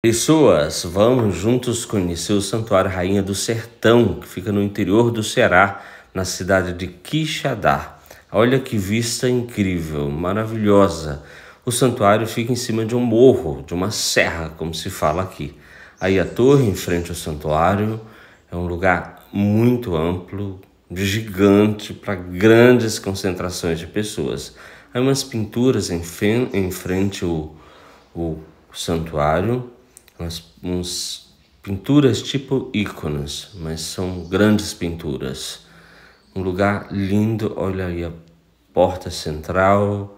Pessoas, vamos juntos conhecer o Santuário Rainha do Sertão, que fica no interior do Ceará, na cidade de Quixadá. Olha que vista incrível, maravilhosa. O santuário fica em cima de um morro, de uma serra, como se fala aqui. Aí a torre em frente ao santuário é um lugar muito amplo, gigante, para grandes concentrações de pessoas. Há umas pinturas em, frente ao, ao santuário umas, uns pinturas tipo ícones, mas são grandes pinturas. Um lugar lindo, olha aí a porta central.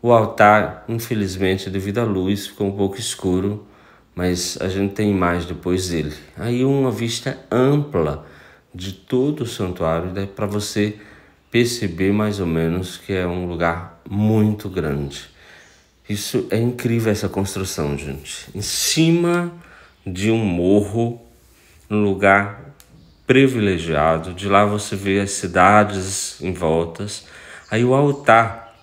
O altar, infelizmente, devido à luz, ficou um pouco escuro, mas a gente tem mais depois dele. Aí uma vista ampla de todo o santuário, para você perceber mais ou menos que é um lugar muito grande. Isso é incrível essa construção, gente. Em cima de um morro, num lugar privilegiado, de lá você vê as cidades em voltas. Aí o altar,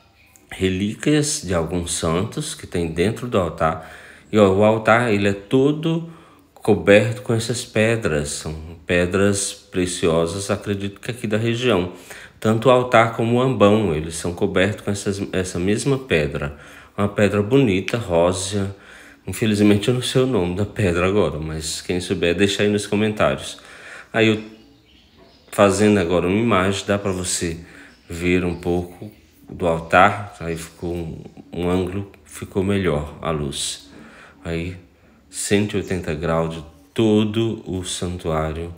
relíquias de alguns santos que tem dentro do altar. E ó, o altar ele é todo coberto com essas pedras, são pedras preciosas, acredito que aqui da região. Tanto o altar como o ambão, eles são cobertos com essas, essa mesma pedra uma pedra bonita, rosa. Infelizmente eu não sei o nome da pedra agora, mas quem souber, deixa aí nos comentários. Aí eu fazendo agora uma imagem, dá para você ver um pouco do altar, aí ficou um, um ângulo, ficou melhor a luz. Aí 180 graus de todo o santuário,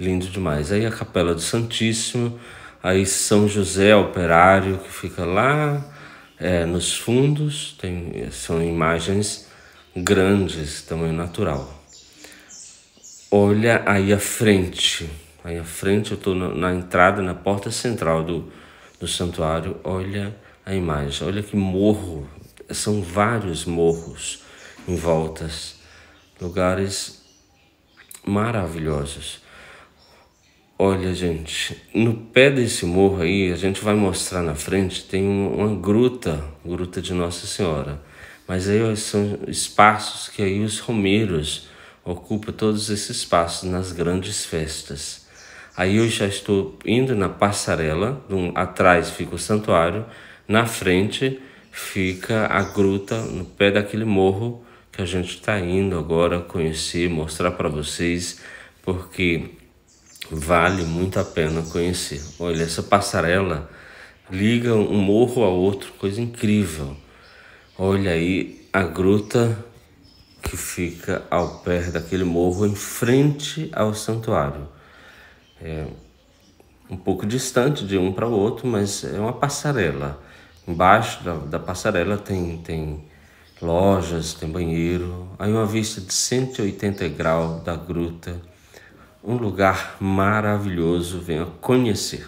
lindo demais. Aí a capela do Santíssimo, aí São José Operário que fica lá é, nos fundos tem, são imagens grandes, tamanho natural. Olha aí à frente, aí à frente eu estou na entrada, na porta central do, do santuário, olha a imagem, olha que morro, são vários morros em voltas, lugares maravilhosos. Olha, gente, no pé desse morro aí, a gente vai mostrar na frente, tem uma gruta, gruta de Nossa Senhora. Mas aí são espaços que aí os romeiros ocupam todos esses espaços nas grandes festas. Aí eu já estou indo na passarela, atrás fica o santuário, na frente fica a gruta no pé daquele morro que a gente está indo agora conhecer, mostrar para vocês, porque Vale muito a pena conhecer. Olha, essa passarela liga um morro a outro, coisa incrível. Olha aí a gruta que fica ao pé daquele morro, em frente ao santuário. É um pouco distante de um para o outro, mas é uma passarela. Embaixo da, da passarela tem, tem lojas, tem banheiro. Aí uma vista de 180 graus da gruta um lugar maravilhoso. Venha conhecer.